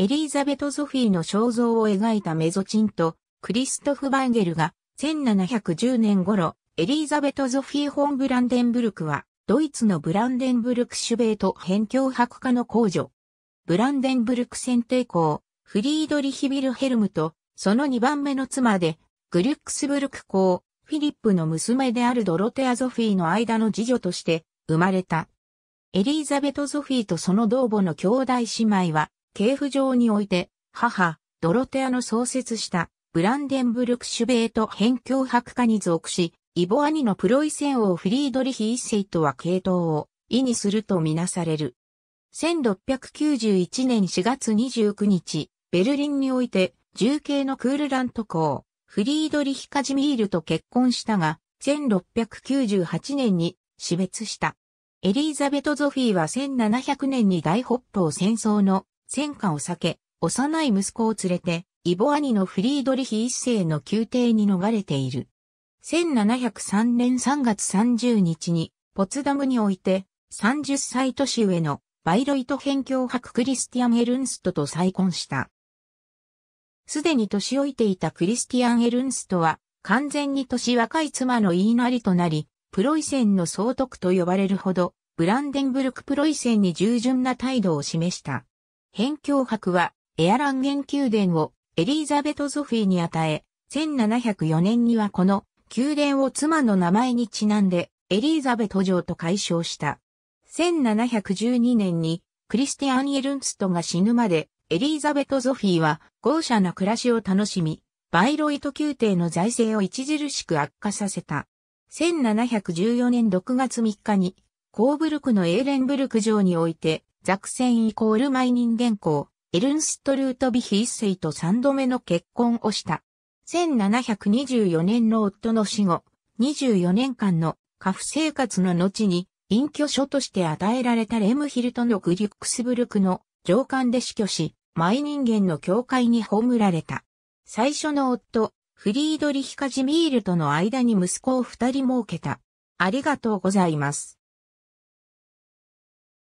エリーザベト・ゾフィーの肖像を描いたメゾチンと、クリストフ・バイゲルが、1710年頃、エリーザベト・ゾフィー・ホン・ブランデンブルクは、ドイツのブランデンブルク・シュベート辺境博家の公女。ブランデンブルク選定校、フリードリヒ・ビルヘルムと、その2番目の妻で、グリュックスブルク公、フィリップの娘であるドロテア・ゾフィーの間の次女として、生まれた。エリーザベト・ゾフィーとその同母の兄弟姉妹は、系譜上において、母、ドロテアの創設したブランデンブルクシュベート辺境白化に属し、イボ兄のプロイセン王フリードリヒ一世とは系統を意にするとみなされる。1691年4月29日、ベルリンにおいて、重慶のクールラント公、フリードリヒ・カジミールと結婚したが、1698年に死別した。エリーザベト・ゾフィーは1700年に大北方戦争の戦火を避け、幼い息子を連れて、イボ兄のフリードリヒ一世の宮廷に逃れている。1703年3月30日に、ポツダムにおいて、30歳年上のバイロイト辺境博クリスティアン・エルンストと再婚した。すでに年老いていたクリスティアン・エルンストは、完全に年若い妻の言いなりとなり、プロイセンの総督と呼ばれるほど、ブランデンブルクプロイセンに従順な態度を示した。辺境博はエアランゲン宮殿をエリーザベト・ゾフィーに与え、1704年にはこの宮殿を妻の名前にちなんでエリーザベト城と改称した。1712年にクリスティアン・エルンストが死ぬまでエリーザベト・ゾフィーは豪奢な暮らしを楽しみ、バイロイト宮廷の財政を著しく悪化させた。1714年6月3日にコーブルクのエーレンブルク城においてザクセンイコールマイ人間校、エルンストルートビヒ一世と三度目の結婚をした。1724年の夫の死後、24年間の家父生活の後に、隠居所として与えられたレムヒルトのグリュックスブルクの上官で死去し、マイ人間の教会に葬られた。最初の夫、フリードリヒカジミールとの間に息子を二人設けた。ありがとうございます。